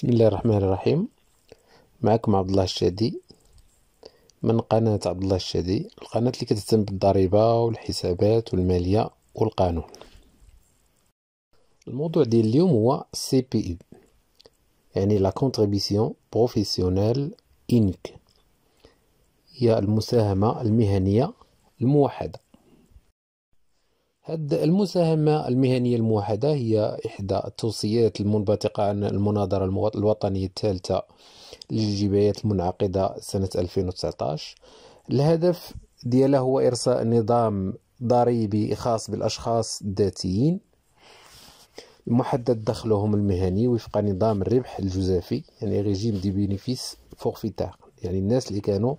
بسم الله الرحمن الرحيم معكم عبد الله الشادي من قناة عبد الله الشادي القناة اللي كتهتم بالضريبة والحسابات والمالية والقانون الموضوع ديال اليوم هو سي بي يو يعني لا كونتريبيسيون بروفيسيونيل انك هي المساهمة المهنية الموحدة المساهمة المهنية الموحدة هي إحدى التوصيات المنبثقة عن المناظرة الوطنية الثالثة للجبايات المنعقدة سنة 2019 الهدف ديالها هو إرساء نظام ضريبي خاص بالأشخاص الذاتيين محدد دخلهم المهني وفق نظام الربح الجزافي يعني ريجيم دي بينيفيس فورفيتار يعني الناس اللي كانوا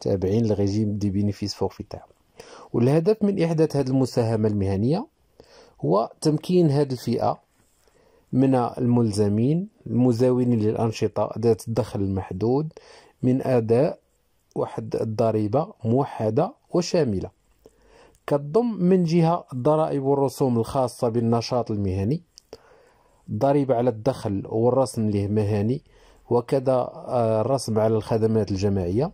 تابعين لريجيم دي بينيفيس فورفيتار والهدف من إحداث هذه المساهمة المهنية هو تمكين هذه الفئة من الملزمين المزاولين للأنشطة ذات الدخل المحدود من أداء واحد الضريبة موحدة وشاملة كتضم من جهة الضرائب والرسوم الخاصة بالنشاط المهني الضريبة على الدخل والرسم المهني وكذا الرسم آه، على الخدمات الجماعية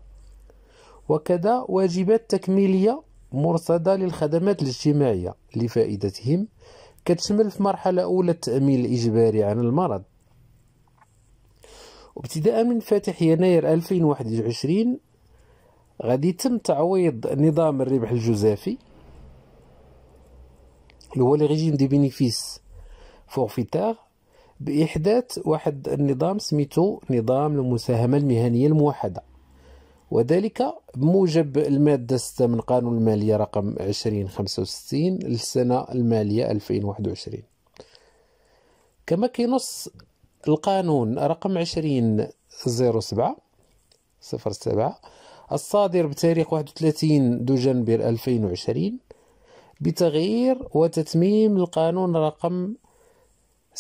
وكذا واجبات تكميلية مرصدة للخدمات الاجتماعية لفائدتهم كتشمل في مرحلة أولى التأمين الإجباري عن المرض وابتداء من فاتح يناير 2021 غادي يتم تعويض نظام الربح الجزافي اللي هو لي ريجيم دي بينيفيس فورفيتار بإحداث واحد النظام سميتو نظام المساهمة المهنية الموحدة وذلك بموجب المادة 6 من قانون المالية رقم 2065 للسنة المالية 2021 كما كينص القانون رقم 2007 07 الصادر بتاريخ 31 دجنبر 2020 بتغيير وتتميم القانون رقم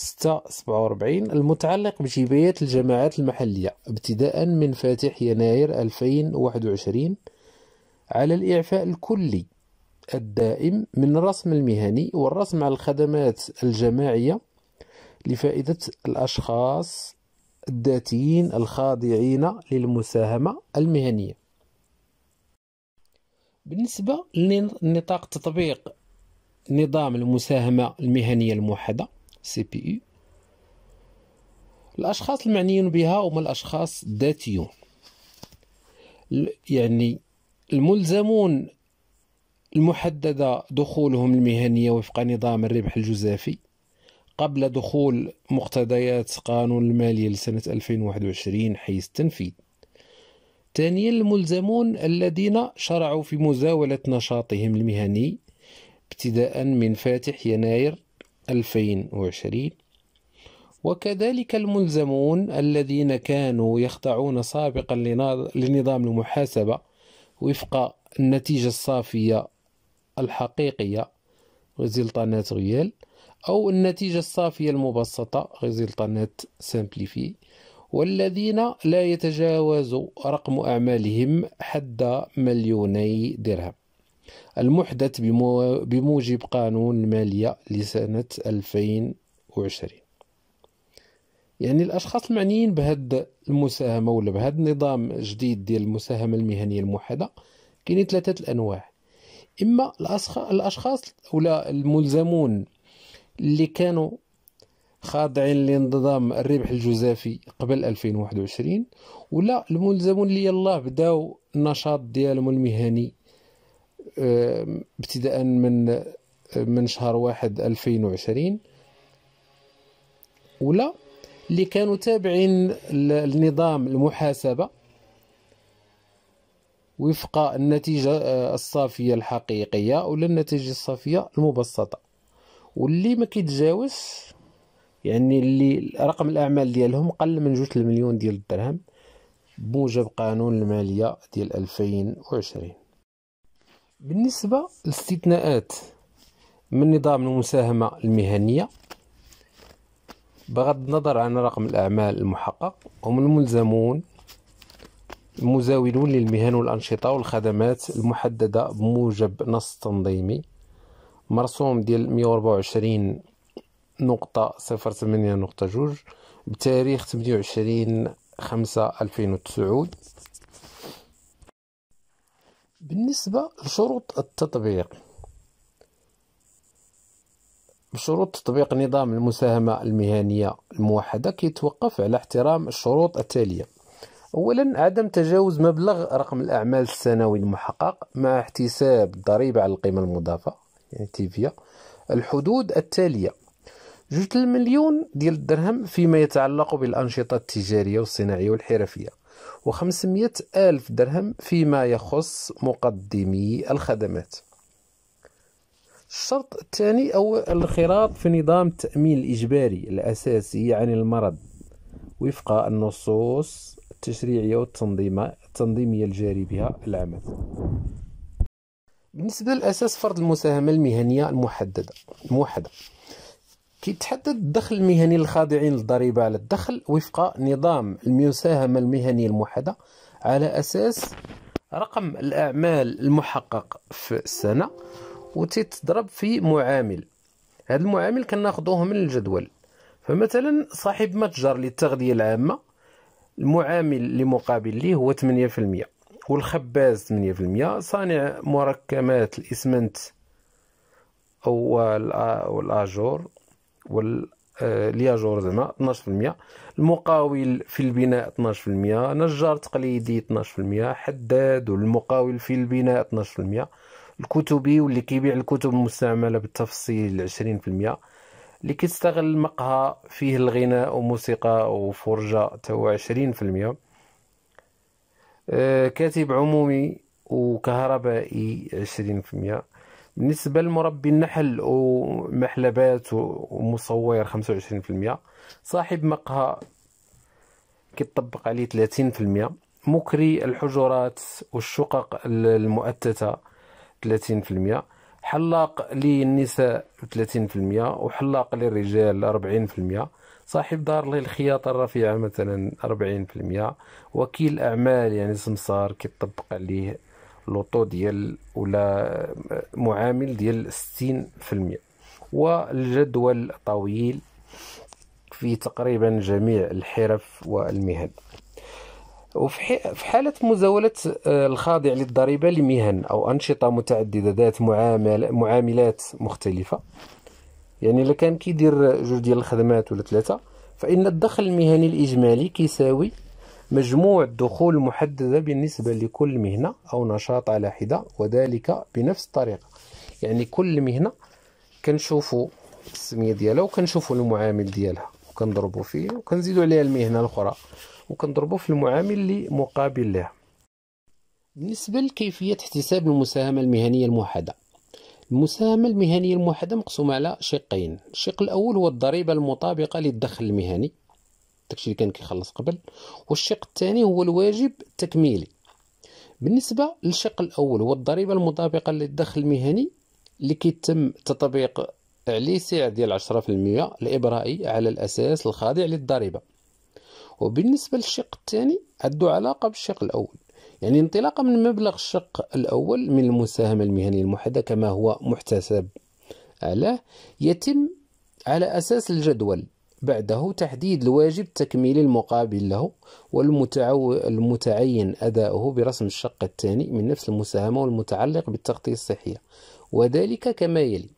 647 المتعلق بجباية الجماعات المحلية ابتداء من فاتح يناير 2021 على الإعفاء الكلي الدائم من الرسم المهني والرسم على الخدمات الجماعية لفائدة الأشخاص الذاتيين الخاضعين للمساهمة المهنية بالنسبة لنطاق تطبيق نظام المساهمة المهنية الموحدة سي بي يو الأشخاص المعنيين بها هما الأشخاص الذاتيون يعني الملزمون المحددة دخولهم المهنية وفق نظام الربح الجزافي قبل دخول مقتضيات قانون المالية لسنة 2021 حيث التنفيذ ثانيا الملزمون الذين شرعوا في مزاولة نشاطهم المهني ابتداء من فاتح يناير 2020 وكذلك الملزمون الذين كانوا يخضعون سابقا لنظام المحاسبة وفق النتيجة الصافية الحقيقية ريزلطانات غيال أو النتيجة الصافية المبسطة ريزلطانات سامبليفي والذين لا يتجاوز رقم أعمالهم حد مليوني درهم المحدث بموجب قانون المالية لسنة 2020 يعني الأشخاص المعنيين بهذا المساهمة ولا بهذا النظام الجديد ديال المساهمة المهنية الموحدة كاينين ثلاثة الأنواع إما الأشخاص ولا الملزمون اللي كانوا خاضعين لنظام الربح الجزافي قبل 2021 ولا الملزمون اللي يلاه بداو النشاط ديالهم المهني ابتداء من من شهر واحد 2020 ولا اللي كانوا تابعين لنظام المحاسبة وفق النتيجة آه، الصافية الحقيقية ولا النتيجة الصافية المبسطة واللي ما كيتجاوز يعني اللي رقم الأعمال ديالهم قل من جوج المليون ديال الدرهم بموجب قانون المالية ديال 2020 بالنسبة للاستثناءات من نظام المساهمة المهنية بغض النظر عن رقم الأعمال المحقق هم الملزمون المزاولون للمهن والأنشطة والخدمات المحددة بموجب نص تنظيمي مرسوم ديال 124 نقطة صفر ثمانية نقطة جوج بتاريخ 28 خمسة ألفين وتسعود بالنسبة لشروط التطبيق بشروط تطبيق نظام المساهمة المهنية الموحدة كيتوقف على احترام الشروط التالية أولا عدم تجاوز مبلغ رقم الأعمال السنوي المحقق مع احتساب الضريبة على القيمة المضافة يعني تيفيا الحدود التالية جوج المليون ديال الدرهم فيما يتعلق بالأنشطة التجارية والصناعية والحرفية و500 ألف درهم فيما يخص مقدمي الخدمات الشرط الثاني أو الانخراط في نظام التأمين الإجباري الأساسي عن المرض وفق النصوص التشريعية والتنظيمية الجاري بها العمل بالنسبة للأساس فرض المساهمة المهنية المحددة الموحدة كيتحدد الدخل المهني للخاضعين للضريبة على الدخل وفق نظام المساهمة المهنية الموحدة على أساس رقم الأعمال المحقق في السنة وتتضرب في معامل هذا المعامل كناخذوه من الجدول فمثلا صاحب متجر للتغذية العامة المعامل لمقابل لي ليه هو 8% والخباز 8% صانع مركمات الإسمنت الاجور والليجور زعما 12% المقاول في البناء 12% نجار تقليدي 12% حداد والمقاول في البناء 12% الكتبي واللي كيبيع الكتب المستعمله بالتفصيل 20% اللي كيستغل المقهى فيه الغناء وموسيقى وفرجة تو عشرين في المية آه، كاتب عمومي وكهربائي عشرين في المية بالنسبة لمربي النحل ومحلبات ومصور المية صاحب مقهى كيطبق عليه المية مكري الحجرات والشقق المؤتتة المية حلاق للنساء المية وحلاق للرجال المية صاحب دار للخياطة الرفيعة مثلا المية وكيل أعمال يعني سمسار كيطبق عليه لوطو ديال ولا معامل ديال 60% والجدول طويل في تقريبا جميع الحرف والمهن وفي حالة مزاولة آه، الخاضع للضريبة لمهن أو أنشطة متعددة ذات معاملات مختلفة يعني لكان كان كيدير جوج ديال الخدمات ولا ثلاثة فإن الدخل المهني الإجمالي كيساوي مجموع الدخول المحددة بالنسبة لكل مهنة أو نشاط على حدة وذلك بنفس الطريقة يعني كل مهنة كنشوفوا السمية ديالها وكنشوفوا المعامل ديالها وكنضربوا فيه وكنزيدوا عليها المهنة الأخرى وكنضربوا في المعامل اللي مقابل لها بالنسبة لكيفية احتساب المساهمة المهنية الموحدة المساهمة المهنية الموحدة مقسومة على شقين الشق الأول هو الضريبة المطابقة للدخل المهني داكشي اللي كان كيخلص قبل والشق الثاني هو الواجب التكميلي بالنسبه للشق الاول هو الضريبه المطابقه للدخل المهني اللي كيتم تطبيق عليه سعر ديال 10% الابرائي على الاساس الخاضع للضريبه وبالنسبه للشق الثاني عنده علاقه بالشق الاول يعني انطلاقا من مبلغ الشق الاول من المساهمه المهنيه الموحده كما هو محتسب عليه يتم على اساس الجدول بعده تحديد الواجب التكميلي المقابل له والمتعين أداؤه برسم الشق الثاني من نفس المساهمة والمتعلق بالتغطية الصحية وذلك كما يلي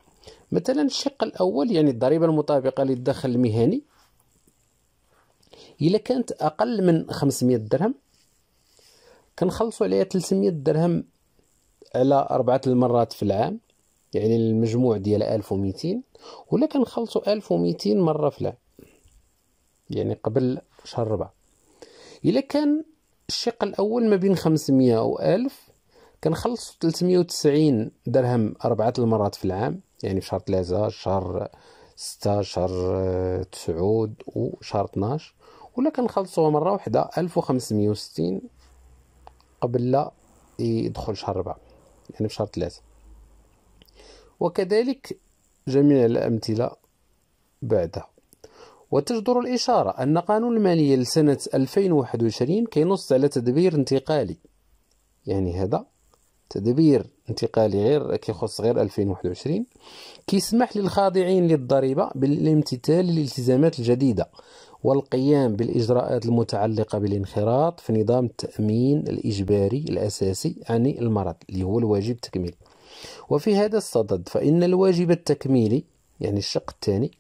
مثلا الشق الأول يعني الضريبة المطابقة للدخل المهني إذا كانت أقل من 500 درهم كنخلصوا عليها 300 درهم على أربعة المرات في العام يعني المجموع ديال 1200 ولا كنخلصوا 1200 مرة في العام يعني قبل شهر ربع إلا كان الشق الأول ما بين 500 و 1000 كنخلص 390 درهم أربعة المرات في العام يعني في شهر 3 شهر 6 شهر 9 وشهر 12 ولا كنخلصوها مرة واحدة 1560 قبل لا يدخل شهر 4 يعني في شهر 3 وكذلك جميع الأمثلة بعدها وتجدر الإشارة أن قانون المالية لسنة 2021 كينص على تدبير انتقالي يعني هذا تدبير انتقالي غير كيخص غير 2021 كيسمح للخاضعين للضريبة بالامتثال للالتزامات الجديدة والقيام بالإجراءات المتعلقة بالانخراط في نظام التأمين الإجباري الأساسي عن المرض اللي هو الواجب التكميلي وفي هذا الصدد فإن الواجب التكميلي يعني الشق الثاني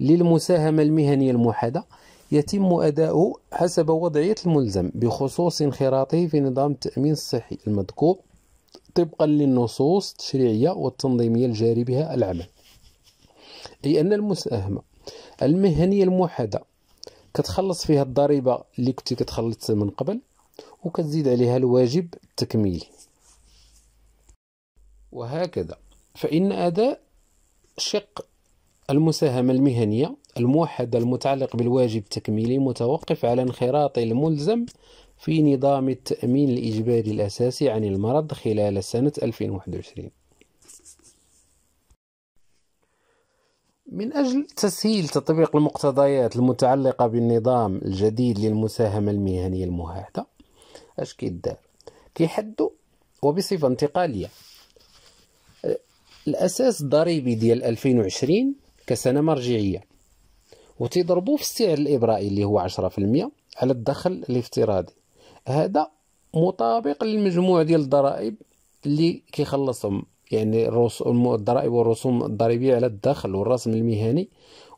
للمساهمة المهنية الموحدة يتم أداؤه حسب وضعية الملزم بخصوص انخراطه في نظام التأمين الصحي المذكور طبقا للنصوص التشريعية والتنظيمية الجاري بها العمل أي أن المساهمة المهنية الموحدة كتخلص فيها الضريبة اللي كنتي كتخلص من قبل وكتزيد عليها الواجب التكميلي وهكذا فإن أداء شق المساهمة المهنية الموحد المتعلق بالواجب التكميلي متوقف على انخراط الملزم في نظام التأمين الإجباري الأساسي عن المرض خلال سنة 2021 من أجل تسهيل تطبيق المقتضيات المتعلقة بالنظام الجديد للمساهمة المهنية الموحدة اش كيدار كيحدوا وبصفة انتقالية الأساس الضريبي ديال 2020 كسنة مرجعية وتضربوا في السعر الإبرائي اللي هو 10% على الدخل الافتراضي هذا مطابق للمجموع ديال الضرائب اللي كيخلصهم يعني الضرائب والرسوم الضريبية على الدخل والرسم المهني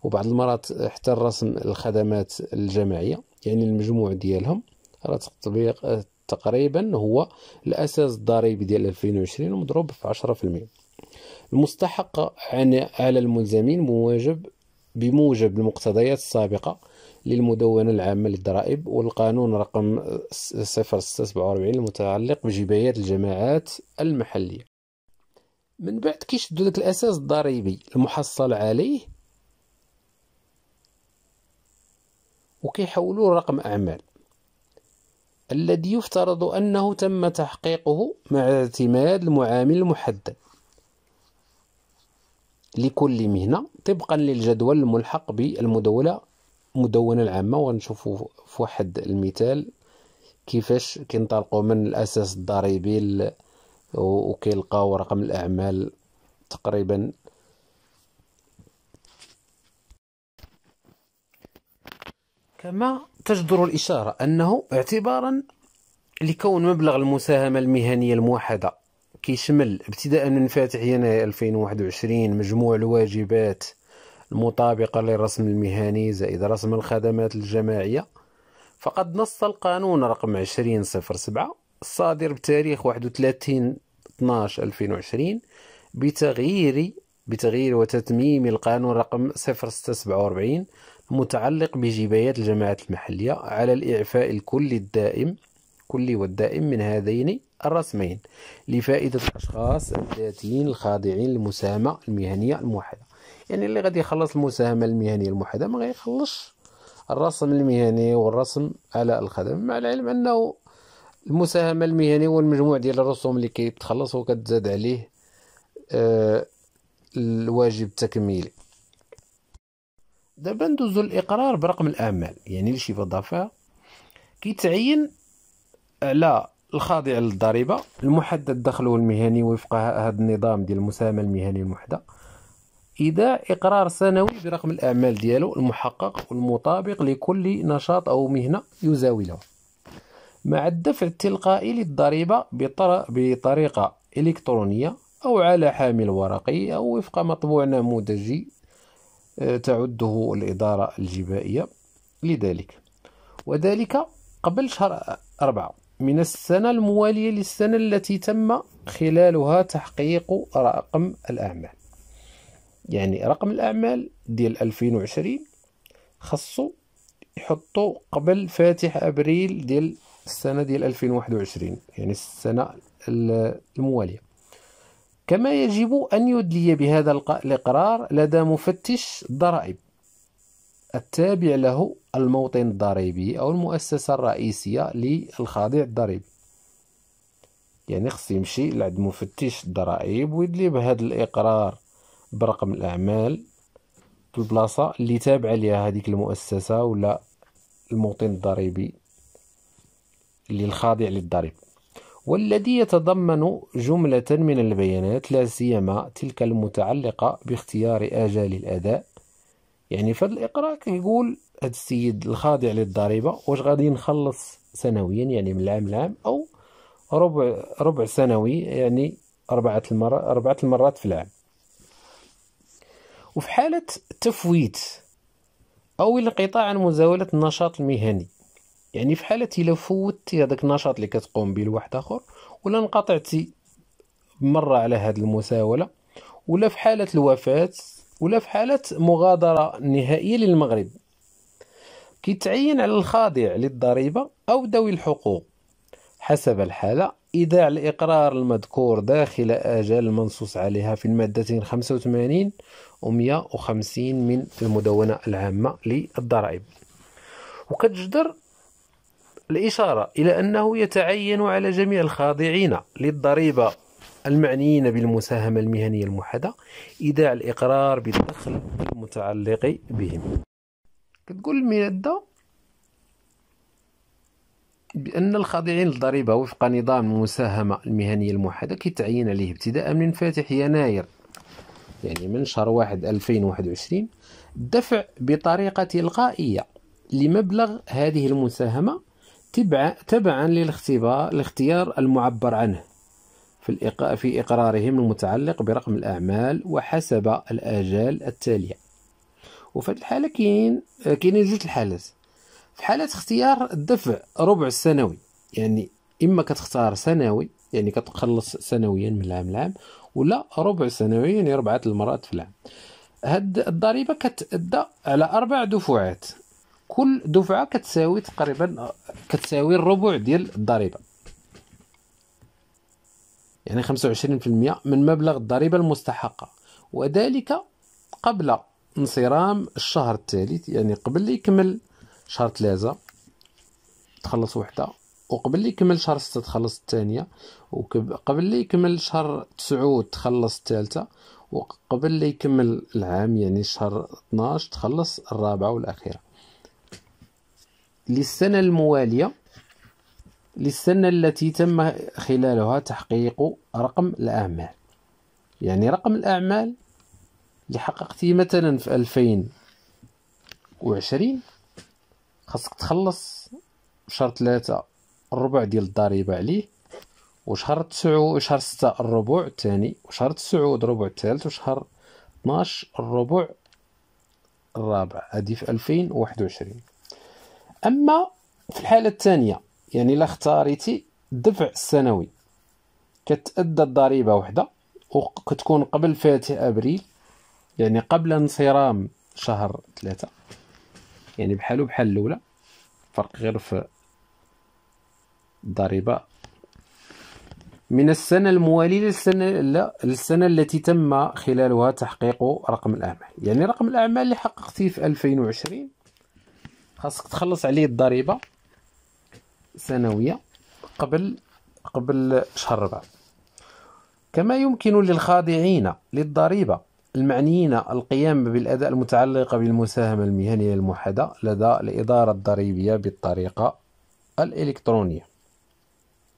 وبعض المرات حتى الرسم الخدمات الجماعية يعني المجموع ديالهم راه تطبيق تقريبا هو الأساس الضريبي ديال 2020 مضروب في 10% المستحقة على الملزمين بموجب بموجب المقتضيات السابقة للمدونة العامة للضرائب والقانون رقم 0647 المتعلق بجبايات الجماعات المحلية من بعد كيشدو داك الأساس الضريبي المحصل عليه وكيحولوا رقم أعمال الذي يفترض أنه تم تحقيقه مع اعتماد المعامل المحدد لكل مهنة طبقا للجدول الملحق بالمدونة المدونة العامة وغنشوفوا في واحد المثال كيفاش كينطلقوا من الأساس الضريبي وكيلقاو رقم الأعمال تقريبا كما تجدر الإشارة أنه اعتبارا لكون مبلغ المساهمة المهنية الموحدة كيشمل ابتداء من فاتح يناير 2021 مجموع الواجبات المطابقة للرسم المهني زائد رسم الخدمات الجماعية فقد نص القانون رقم 2007 الصادر بتاريخ 31 12 2020 بتغيير بتغيير وتتميم القانون رقم 0647 المتعلق بجبايات الجماعات المحلية على الإعفاء الكلي الدائم الكلي والدائم من هذين الرسمين لفائدة الأشخاص الذاتيين الخاضعين للمساهمة المهنية الموحدة يعني اللي غادي يخلص المساهمة المهنية الموحدة ما غيخلصش الرسم المهني والرسم على الخدم مع العلم أنه المساهمة المهنية هو المجموع ديال الرسوم اللي كيتخلص وكتزاد عليه آه، الواجب التكميلي دابا ندوزو الإقرار برقم الأعمال يعني لشي وظيفة كيتعين على آه، الخاضع للضريبه المحدد دخله المهني وفق هذا النظام ديال المساهمه المهنيه المحدده اذا اقرار سنوي برقم الاعمال ديالو المحقق والمطابق لكل نشاط او مهنه يزاوله مع الدفع التلقائي للضريبه بطريقه الكترونيه او على حامل ورقي او وفق مطبوع نموذجي آه، تعده الاداره الجبائيه لذلك وذلك قبل شهر أربعة من السنة الموالية للسنة التي تم خلالها تحقيق رقم الأعمال يعني رقم الأعمال ديال 2020 خاصو يحطو قبل فاتح أبريل ديال السنة ديال 2021 يعني السنة الموالية كما يجب أن يدلي بهذا الإقرار لدى مفتش الضرائب التابع له الموطن الضريبي أو المؤسسة الرئيسية للخاضع الضريبي يعني خص يمشي لعند مفتش الضرائب ويدلي بهذا الإقرار برقم الأعمال في البلاصة اللي تابعة ليها هذيك المؤسسة ولا الموطن الضريبي اللي الخاضع للضريب والذي يتضمن جملة من البيانات لا سيما تلك المتعلقة باختيار آجال الأداء يعني في الاقراء كيقول هذا السيد الخاضع للضريبه واش غادي نخلص سنويا يعني من العام لعام او ربع ربع سنوي يعني أربعة المرات أربعة المرات في العام وفي حالة تفويت أو الانقطاع عن مزاولة النشاط المهني يعني في حالة إلا فوتي هذاك النشاط اللي كتقوم به لواحد آخر ولا انقطعتي مرة على هذه المساولة ولا في حالة الوفاة ولا في حالة مغادرة نهائية للمغرب كيتعين على الخاضع للضريبة أو ذوي الحقوق حسب الحالة إيداع الإقرار المذكور داخل آجال المنصوص عليها في المادتين 85 و 150 من المدونة العامة للضرائب وكتجدر الإشارة إلى أنه يتعين على جميع الخاضعين للضريبة المعنيين بالمساهمة المهنية الموحدة إيداع الإقرار بالدخل المتعلق بهم كتقول المادة بأن الخاضعين للضريبة وفق نظام المساهمة المهنية الموحدة كيتعين عليه ابتداء من فاتح يناير يعني من شهر واحد 2021 الدفع بطريقة تلقائية لمبلغ هذه المساهمة تبعا تبعا الاختيار المعبر عنه في, في إقرارهم المتعلق برقم الأعمال وحسب الآجال التالية وفي الحالة كاين كاينين جوج الحالات في حالة اختيار الدفع ربع السنوي يعني إما كتختار سنوي يعني كتخلص سنويا من العام العام ولا ربع سنوي يعني ربعة المرات في العام هاد الضريبة كتأدى على أربع دفعات كل دفعة كتساوي تقريبا كتساوي الربع ديال الضريبة يعني 25% من مبلغ الضريبة المستحقة وذلك قبل انصرام الشهر الثالث يعني قبل يكمل شهر ثلاثة تخلص وحدة وقبل اللي يكمل شهر ستة تخلص الثانية وقبل اللي يكمل شهر تسعود تخلص الثالثة وقبل اللي يكمل العام يعني شهر 12 تخلص الرابعة والأخيرة للسنة الموالية للسنة التي تم خلالها تحقيق رقم الأعمال يعني رقم الأعمال اللي حققتي مثلا في 2020 خاصك تخلص شهر ثلاثة الربع ديال الضريبة عليه وشهر تسعة شهر ستة الربع الثاني وشهر تسعة الربع الثالث وشهر 12 الربع الرابع هذه في 2021 أما في الحالة الثانية يعني الا اختاريتي الدفع السنوي كتأدى الضريبة وحدة وكتكون قبل فاتح أبريل يعني قبل انصرام شهر ثلاثة يعني بحالو بحال الأولى فرق غير في الضريبة من السنة الموالية للسنة لا للسنة التي تم خلالها تحقيق رقم الأعمال يعني رقم الأعمال اللي حققتيه في 2020 خاصك تخلص عليه الضريبة سنوية قبل قبل شهر ربع كما يمكن للخاضعين للضريبة المعنيين القيام بالأداء المتعلقة بالمساهمة المهنية الموحدة لدى الإدارة الضريبية بالطريقة الإلكترونية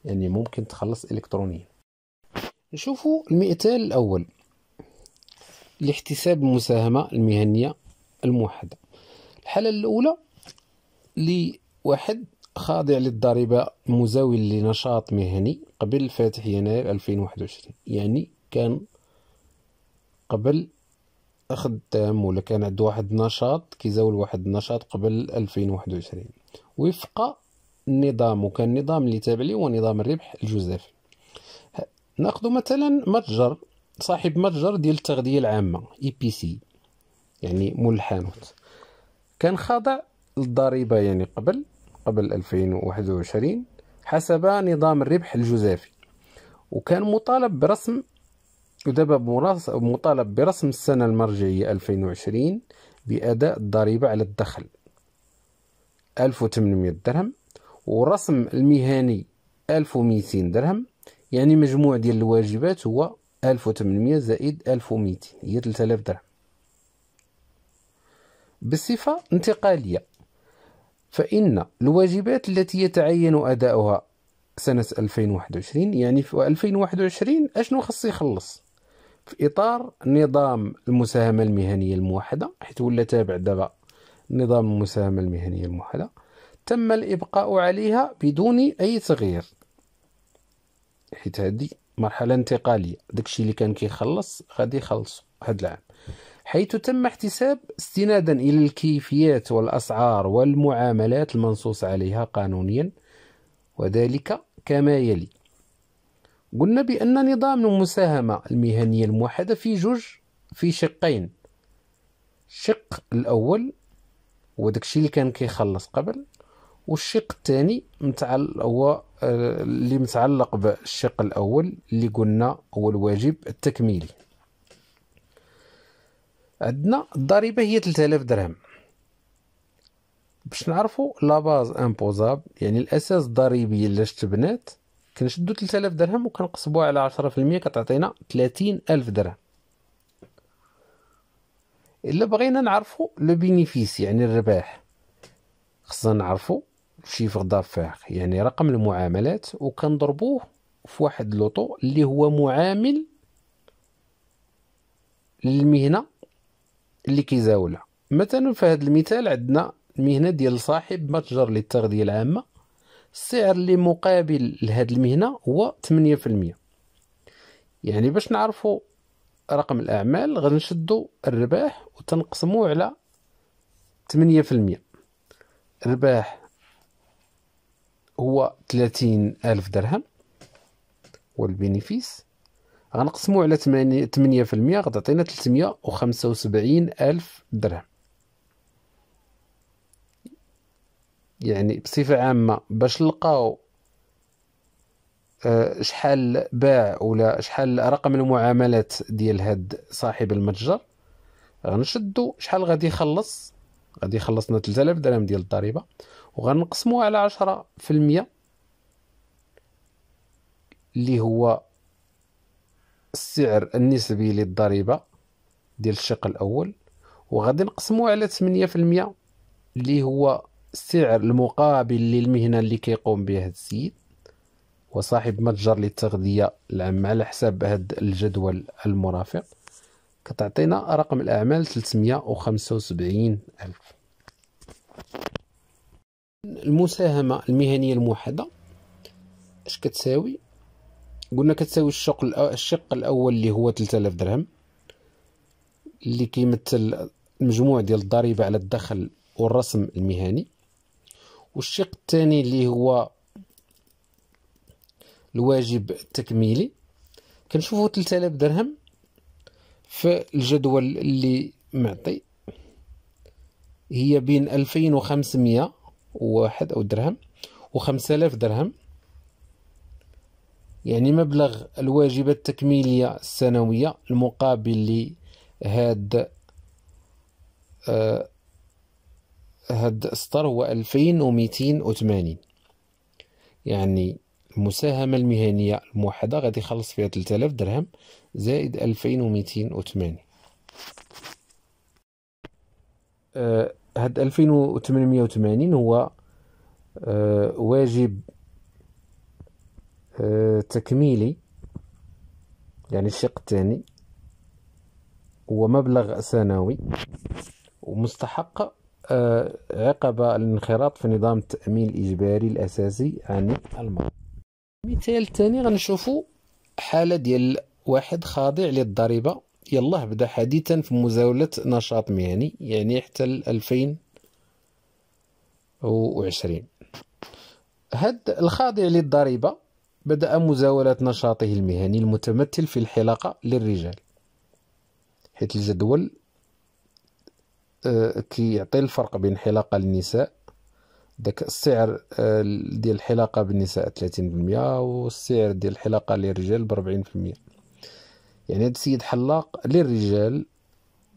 يعني ممكن تخلص إلكترونيا نشوفوا المثال الأول لاحتساب المساهمة المهنية الموحدة الحالة الأولى لواحد خاضع للضريبة مزاول لنشاط مهني قبل فاتح يناير 2021 يعني كان قبل أخذ ولا كان عنده واحد النشاط كيزاول واحد النشاط قبل 2021 وفق النظام وكان النظام اللي تابع ليه هو نظام الربح الجزافي ناخذ مثلا متجر صاحب متجر ديال التغذية العامة اي بي سي يعني مول الحانوت كان خاضع للضريبة يعني قبل قبل 2021 حسب نظام الربح الجزافي وكان مطالب برسم ودابا مطالب برسم السنة المرجعية 2020 بأداء الضريبة على الدخل 1800 درهم ورسم المهني 1200 درهم يعني مجموع ديال الواجبات هو 1800 زائد 1200 هي 3000 درهم بصفة انتقالية فإن الواجبات التي يتعين أداؤها سنة 2021 يعني في 2021 أشنو خص يخلص في إطار نظام المساهمة المهنية الموحدة حيث ولا تابع دابا نظام المساهمة المهنية الموحدة تم الإبقاء عليها بدون أي تغيير حيت هذه مرحلة انتقالية داكشي اللي كان كيخلص غادي يخلصو هاد العام حيث تم احتساب استنادا إلى الكيفيات والأسعار والمعاملات المنصوص عليها قانونيا وذلك كما يلي قلنا بأن نظام المساهمة المهنية الموحدة في جوج في شقين الشق الأول هو داكشي اللي كان كيخلص قبل والشق الثاني هو آه، اللي متعلق بالشق الأول اللي قلنا هو الواجب التكميلي عندنا الضريبه هي 3000 درهم باش نعرفوا لا باز امبوزابل يعني الاساس الضريبي اللي تبنات كنشدو 3000 درهم وكنقسموها على 10% كتعطينا 30000 درهم الا بغينا نعرفوا لو بينيفيس يعني الرباح خصنا نعرفو شيفر دافير يعني رقم المعاملات وكنضربوه في واحد لوطو اللي هو معامل للمهنه اللي كيزاولها مثلا في هذا المثال عندنا المهنه ديال صاحب متجر للتغذيه العامه السعر اللي مقابل لهاد المهنه هو 8% يعني باش نعرفوا رقم الاعمال غنشدوا الرباح وتنقسمو على 8% الرباح هو 30 ألف درهم والبينيفيس غنقسمو على 8 المية غتعطينا 375 ألف درهم يعني بصفة عامة باش نلقاو آه، شحال باع ولا شحال رقم المعاملات ديال هاد صاحب المتجر غنشدو شحال غادي يخلص غادي يخلصنا 3000 درهم ديال الضريبه وغنقسموها على 10% اللي هو السعر النسبي للضريبة ديال الشق الأول وغادي نقسمو على 8% اللي هو السعر المقابل للمهنة اللي كيقوم بها السيد وصاحب متجر للتغذية العامة على حساب هاد الجدول المرافق كتعطينا رقم الأعمال 375 ألف المساهمة المهنية الموحدة اش كتساوي قلنا كتساوي الشق الشق الاول اللي هو 3000 درهم اللي كيمثل المجموع ديال الضريبه على الدخل والرسم المهني والشق الثاني اللي هو الواجب التكميلي كنشوفوا 3000 درهم في الجدول اللي معطي هي بين 2500 واحد او درهم و5000 درهم يعني مبلغ الواجبة التكميلية السنوية المقابل لهاد آه هاد السطر هو 2280 يعني المساهمة المهنية الموحدة غادي يخلص فيها 3000 درهم زائد 2280 وثمانين آه، هاد 2880 هو آه، واجب آه، تكميلي يعني الشق الثاني ومبلغ سنوي ومستحق آه، عقب الانخراط في نظام التأمين الإجباري الأساسي عن المرض المثال الثاني غنشوفوا حالة ديال واحد خاضع للضريبة يلاه بدا حديثا في مزاولة نشاط مهني يعني حتى 2020 هاد الخاضع للضريبة بدأ مزاولة نشاطه المهني المتمثل في الحلاقة للرجال حيث الجدول آه، كيعطي الفرق بين حلاقة للنساء داك السعر آه، ديال الحلاقة بالنساء 30% والسعر ديال الحلاقة للرجال ب 40% يعني هاد السيد حلاق للرجال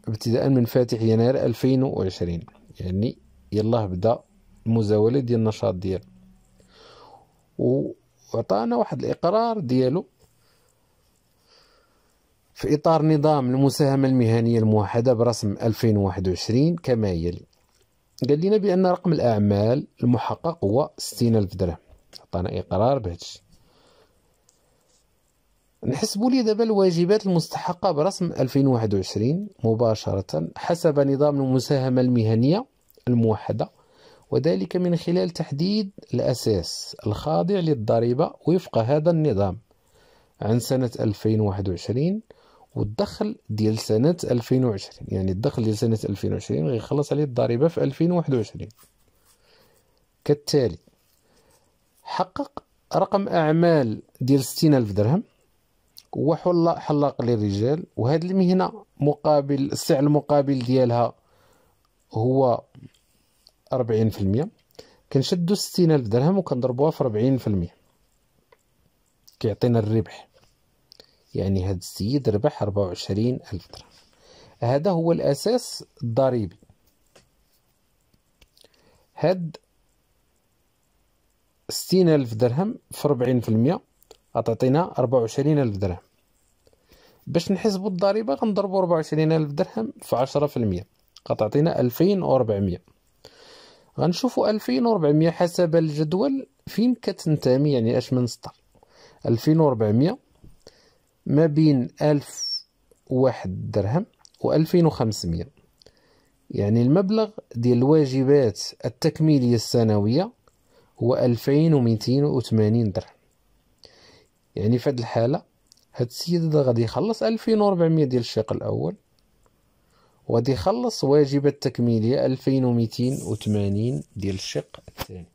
ابتداء من فاتح يناير 2020 يعني يلاه بدا المزاولة ديال النشاط ديالو وعطانا واحد الاقرار ديالو في اطار نظام المساهمه المهنيه الموحده برسم 2021 كما يلي قال لنا بان رقم الاعمال المحقق هو 60000 درهم عطانا اقرار بهادشي نحسبوا لي دابا الواجبات المستحقة برسم 2021 مباشرة حسب نظام المساهمة المهنية الموحدة وذلك من خلال تحديد الأساس الخاضع للضريبة وفق هذا النظام عن سنة 2021 والدخل ديال سنة 2020 يعني الدخل ديال سنة 2020 غيخلص عليه الضريبة في 2021 كالتالي حقق رقم أعمال ديال ألف درهم وحل حلاق للرجال وهاد المهنة مقابل السعر المقابل ديالها هو في المية كنشدو ستين ألف درهم وكنضربوها في في المية كيعطينا الربح يعني هاد السيد ربح ألف درهم هذا هو الأساس الضريبي هاد ستين ألف درهم في ربعين في المية غتعطينا ربعة وعشرين ألف درهم باش نحسبو الضريبة غنضربو ربعة وعشرين ألف درهم في عشرة في المية غتعطينا ألفين وأربعمية غنشوفوا 2400 حسب الجدول فين كتنتمي يعني اش من سطر 2400 ما بين 1001 درهم و2500 يعني المبلغ ديال الواجبات التكميلية السنوية هو 2280 درهم يعني في هذه الحالة هاد السيد غادي يخلص 2400 ديال الشق الأول وغادي يخلص واجب التكميلية 2280 ديال الشق الثاني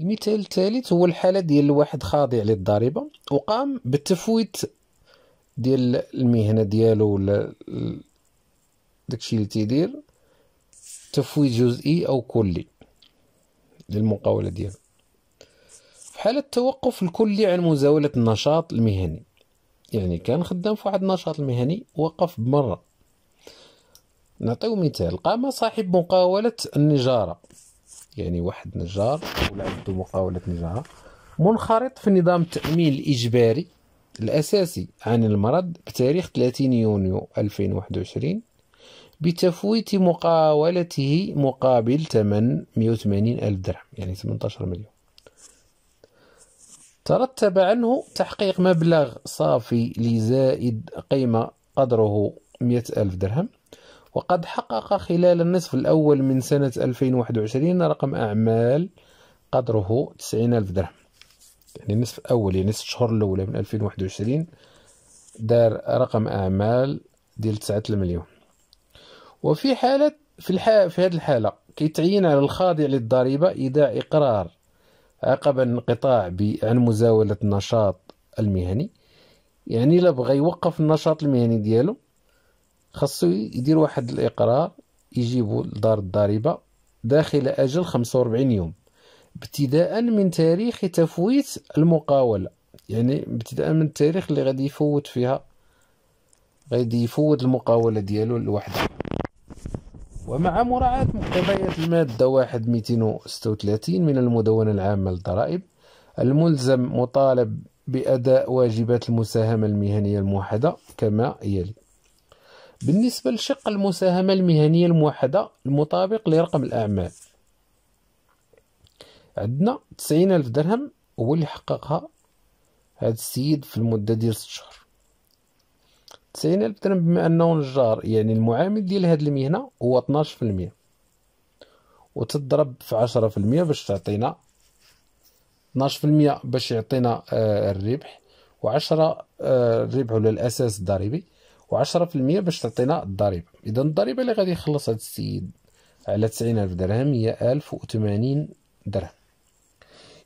المثال الثالث هو الحالة ديال الواحد خاضع للضريبة وقام بالتفويت ديال المهنة ديالو ولا داكشي اللي تيدير تفويت جزئي أو كلي للمقاولة ديالو في حالة التوقف الكلي عن مزاولة النشاط المهني يعني كان خدام في واحد النشاط المهني وقف بمرة نعطيو مثال قام صاحب مقاولة النجارة يعني واحد نجار ولا عنده مقاولة نجارة منخرط في نظام التأمين الإجباري الأساسي عن المرض بتاريخ 30 يونيو 2021 بتفويت مقاولته مقابل ثمن 180 ألف درهم يعني 18 مليون ترتب عنه تحقيق مبلغ صافي لزائد قيمة قدره 100 ألف درهم وقد حقق خلال النصف الأول من سنة 2021 رقم أعمال قدره 90 ألف درهم يعني النصف الأول يعني ست شهور الأولى من 2021 دار رقم أعمال ديال 9 المليون وفي حالة في الحال في هذه الحالة كيتعين على الخاضع للضريبة إيداع إقرار عقب الانقطاع عن مزاولة النشاط المهني يعني لا بغى يوقف النشاط المهني ديالو خاصو يدير واحد الاقرار يجيبو لدار الضريبه داخل اجل 45 يوم ابتداء من تاريخ تفويت المقاوله يعني ابتداء من التاريخ اللي غادي يفوت فيها غادي يفوت المقاوله ديالو لوحده ومع مراعاة مقتضيات المادة واحد ميتين وثلاثين من المدونة العامة للضرائب الملزم مطالب بأداء واجبات المساهمة المهنية الموحدة كما يلي بالنسبة لشق المساهمة المهنية الموحدة المطابق لرقم الأعمال عندنا تسعين ألف درهم هو اللي حققها هذا السيد في المدة ديال ست شهور تسعين ألف درهم بما أنه نجار يعني المعامل ديال هاد المهنة هو اثناش في المية وتضرب في عشرة في المية باش تعطينا اثناش في المية باش يعطينا آه، الربح وعشرة آه، الربح ولا الأساس الضريبي و10% باش تعطينا الضريبه اذا الضريبه اللي غادي يخلص هذا السيد على 90000 درهم هي 1080 درهم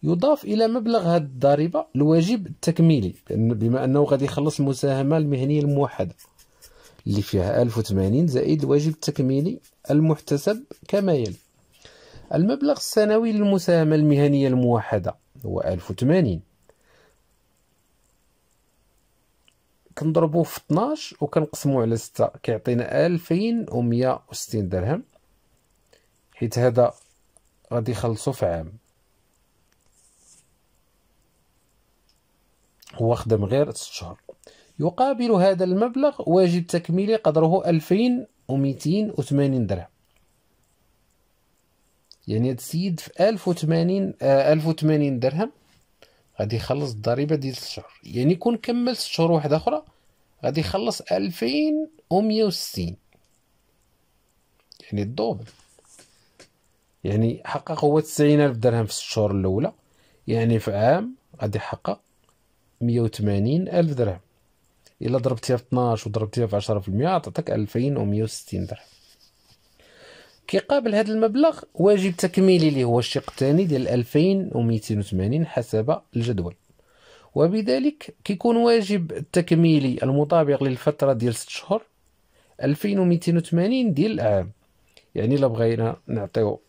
يضاف الى مبلغ هذه الضريبه الواجب التكميلي بما انه غادي يخلص المساهمه المهنيه الموحده اللي فيها 1080 زائد الواجب التكميلي المحتسب كما يلي المبلغ السنوي للمساهمة المهنية الموحدة هو 1080 كنضربوه في 12 وكنقسموه على 6 كيعطينا 2160 درهم حيت هذا غادي يخلصو في عام هو خدم غير 6 شهور يقابل هذا المبلغ واجب تكميلي قدره 2280 درهم يعني هذا السيد في 1080 آه 1080 درهم غادي يخلص الضريبه ديال 6 شهور يعني كون كمل 6 شهور واحده اخرى غادي يخلص 2160 يعني الدوبل يعني حقق هو 90000 درهم في 6 شهور الاولى يعني في عام غادي يحقق 180000 درهم الا ضربتيها في 12 وضربتيها في 10% تعطيك 2160 درهم كيقابل هذا المبلغ واجب تكميلي اللي هو الشق الثاني ديال 2280 حسب الجدول وبذلك كيكون واجب التكميلي المطابق للفتره ديال 6 شهور 2280 ديال العام يعني الا بغينا نعطيو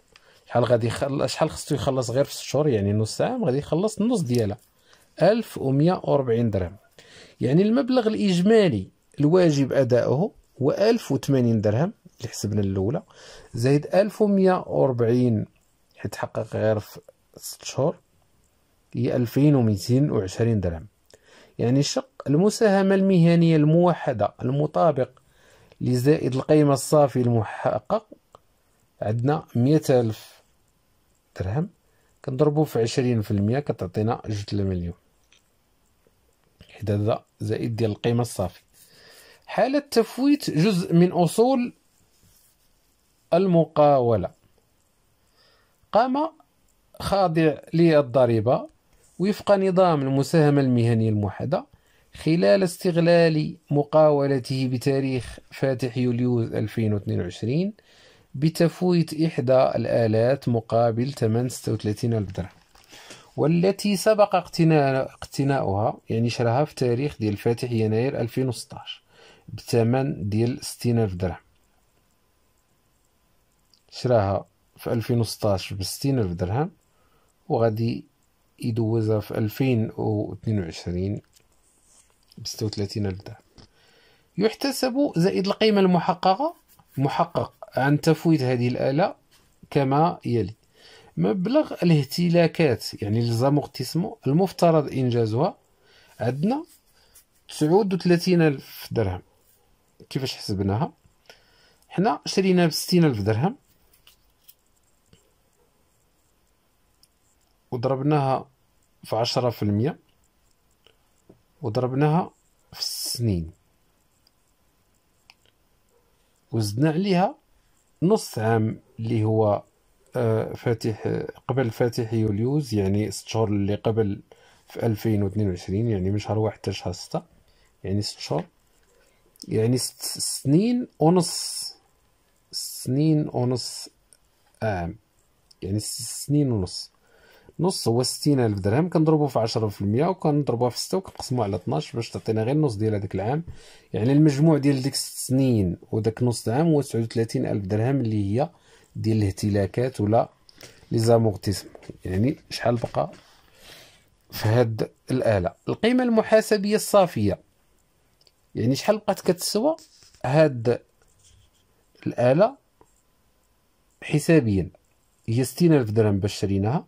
شحال غادي يخلص شحال خصو يخلص غير في 6 شهور يعني نص عام غادي يخلص النص ديالها 1140 درهم يعني المبلغ الاجمالي الواجب اداؤه هو 1080 درهم اللي حسبنا الاولى زائد 1140 حيت تحقق غير في 6 شهور هي 2220 درهم يعني شق المساهمة المهنية الموحدة المطابق لزائد القيمة الصافي المحقق عندنا مية ألف درهم كنضربو في عشرين في المية كتعطينا جوج المليون حيت هذا زائد ديال القيمة الصافي حالة تفويت جزء من أصول المقاولة قام خاضع للضريبة وفق نظام المساهمة المهنية الموحدة خلال استغلال مقاولته بتاريخ فاتح يوليوز 2022 بتفويت إحدى الآلات مقابل ثمن ألف درهم والتي سبق اقتناؤها يعني شراها في تاريخ ديال فاتح يناير 2016 بثمن ديال 60 ألف درهم شراها في 2016 ب ألف درهم وغادي يدوزها في 2022 ب ألف درهم يحتسب زائد القيمة المحققة محقق عن تفويت هذه الآلة كما يلي مبلغ الاهتلاكات يعني ليزامورتيسمون المفترض إنجازها عندنا تسعود وثلاثين ألف درهم كيفاش حسبناها حنا شرينا بستين ألف درهم وضربناها في عشرة في المية وضربناها في السنين وزدنا عليها نص عام اللي هو آه، فاتح قبل فاتح يوليوز يعني ست شهور اللي قبل في 2022 يعني من شهر واحد حتى شهر ستة يعني ست شهور يعني ست سنين ونص سنين ونص عام يعني ست سنين ونص نص هو ستين ألف درهم كنضربو في عشرة في المية وكنضربوها في ستة وكنقسموها على 12 باش تعطينا غير النص ديال هداك العام يعني المجموع ديال ديك ست سنين وداك نص العام هو تسعود ألف درهم اللي هي ديال الاهتلاكات ولا لي زامورتيسمون يعني شحال بقى في هاد الآلة القيمة المحاسبية الصافية يعني شحال بقات كتسوى هاد الآلة حسابيا هي ستين ألف درهم باش شريناها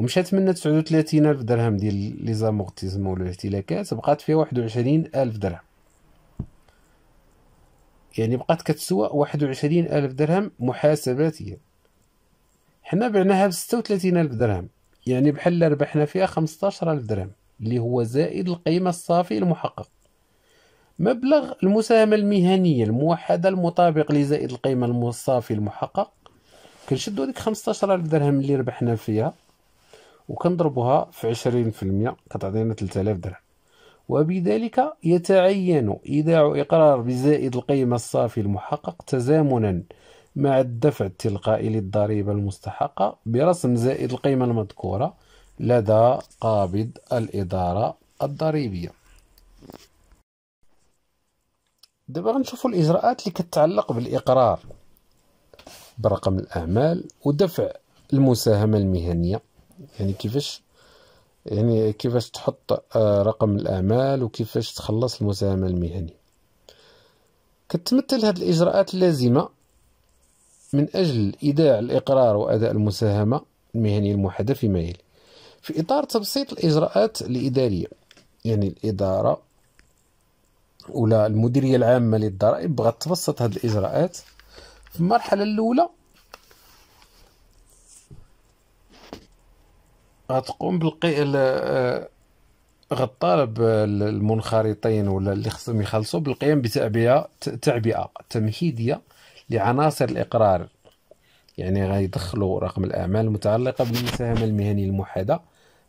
ومشات منا 39 ألف درهم ديال لي زامورتيزمون ولا الاهتلاكات بقات فيها 21 ألف درهم يعني بقات كتسوى 21 ألف درهم محاسباتيا حنا بعناها ب 36 ألف درهم يعني بحال ربحنا فيها 15 ألف درهم اللي هو زائد القيمة الصافي المحقق مبلغ المساهمة المهنية الموحدة المطابق لزائد القيمة الصافي المحقق كنشدو خمسطاشر الف درهم اللي ربحنا فيها وكنضربوها في عشرين في المية كتعطينا تلتالاف درهم وبذلك يتعين إيداع إقرار بزائد القيمة الصافي المحقق تزامنا مع الدفع التلقائي للضريبة المستحقة برسم زائد القيمة المذكورة لدى قابض الإدارة الضريبية دابا غنشوفوا الإجراءات اللي كتعلق بالإقرار برقم الأعمال ودفع المساهمة المهنية يعني كيفاش يعني كيفاش تحط آه، رقم الأعمال وكيفاش تخلص المساهمة المهني كتمثل هذه الإجراءات اللازمة من أجل إيداع الإقرار وأداء المساهمة المهنية الموحدة فيما يلي في إطار تبسيط الإجراءات الإدارية يعني الإدارة ولا المديرية العامة للضرائب بغات تبسط هذه الإجراءات في المرحلة الأولى غتقوم بالقي آه، غطالب المنخرطين ولا اللي خصهم يخلصوا بالقيام بتعبئه تعبئه تمهيديه لعناصر الاقرار يعني غيدخلوا رقم الاعمال المتعلقه بالمساهمه المهنيه الموحده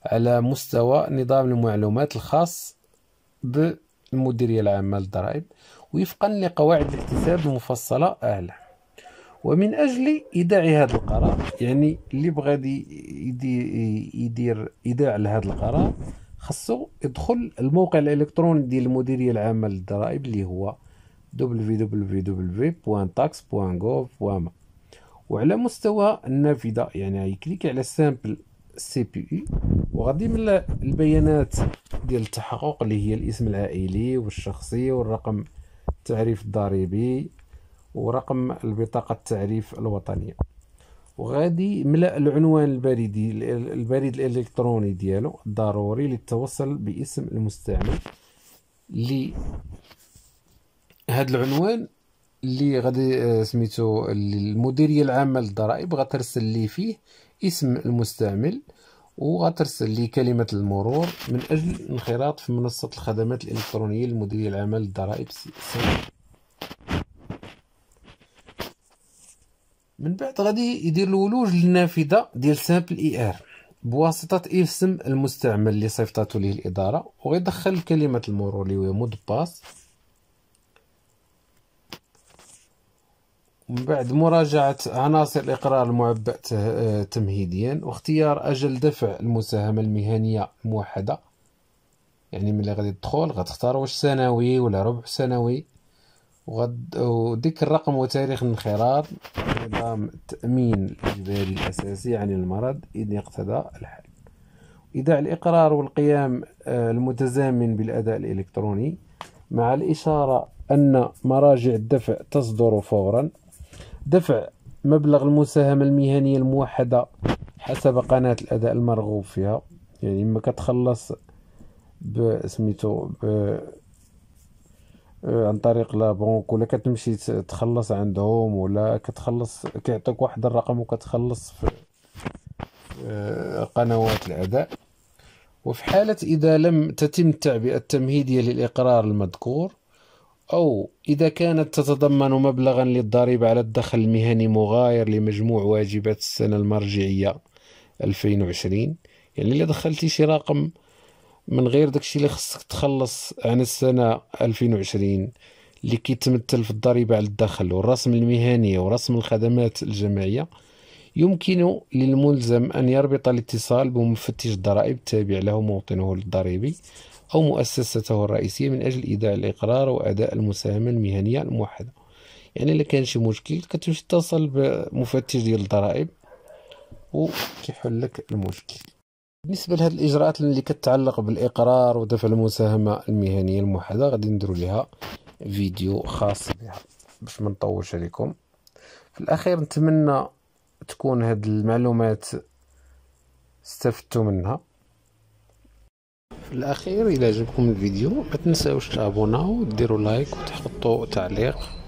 على مستوى نظام المعلومات الخاص بالمديريه العامه للضرائب وفقا لقواعد الاحتساب المفصله اعلى ومن اجل ايداع هذا القرار يعني اللي بغى يدير يدير ايداع لهذا القرار خاصو يدخل الموقع الالكتروني ديال المديريه العامه للضرائب اللي هو www.tax.gov.ma وعلى مستوى النافذه يعني يكليك على سامبل سي بي اي وغادي من البيانات ديال التحقق اللي هي الاسم العائلي والشخصي والرقم التعريف الضريبي ورقم البطاقة التعريف الوطنية وغادي يملأ العنوان البريدي البريد الإلكتروني ديالو ضروري للتوصل باسم المستعمل لي هاد العنوان اللي غادي آه، سميتو المديريه العامه للضرائب غترسل لي فيه اسم المستعمل وغترسل لي كلمه المرور من اجل الانخراط في منصه الخدمات الالكترونيه للمديريه العامه للضرائب السنة. من بعد غادي يدير الولوج للنافذه ديال سامبل اي ار بواسطه اسم المستعمل اللي صيفطاتو ليه الاداره وغيدخل كلمه المرور اللي هو مود باس من بعد مراجعة عناصر الإقرار المعبأ آه، تمهيديا واختيار أجل دفع المساهمة المهنية الموحدة يعني ملي غادي تدخل غتختار واش سنوي ولا ربع سنوي وغد... وديك الرقم وتاريخ الانخراط نظام التأمين الإجباري الأساسي عن يعني المرض إذا اقتضى الحال إيداع الإقرار والقيام آه، المتزامن بالأداء الإلكتروني مع الإشارة أن مراجع الدفع تصدر فورا دفع مبلغ المساهمة المهنية الموحدة حسب قناة الأداء المرغوب فيها يعني ما كتخلص بسميتو ب... آه، عن طريق لا بونك ولا كتمشي تخلص عندهم ولا كتخلص كيعطيك واحد الرقم وكتخلص في آه، قنوات الاداء وفي حالة إذا لم تتم التعبئة التمهيدية للإقرار المذكور أو إذا كانت تتضمن مبلغا للضريبة على الدخل المهني مغاير لمجموع واجبات السنة المرجعية 2020 يعني إلا دخلتي شي رقم من غير داكشي اللي خصك تخلص عن السنة 2020 اللي كيتمثل في الضريبة على الدخل والرسم المهني ورسم الخدمات الجماعية يمكن للملزم أن يربط الاتصال بمفتش الضرائب التابع له موطنه الضريبي أو مؤسسته الرئيسية من أجل إيداع الإقرار وأداء المساهمة المهنية الموحدة يعني إلا كان شي مشكل كتمشي تتصل بمفتش ديال الضرائب وكيحل لك المشكل بالنسبه لهاد الاجراءات اللي كتعلق بالاقرار ودفع المساهمه المهنيه الموحده غادي نديرو ليها فيديو خاص بها باش ما نطولش عليكم في الاخير نتمنى تكون هاد المعلومات استفدتوا منها في الاخير الى عجبكم الفيديو ما تنساوش تابوناو وديروا لايك وتحطوا تعليق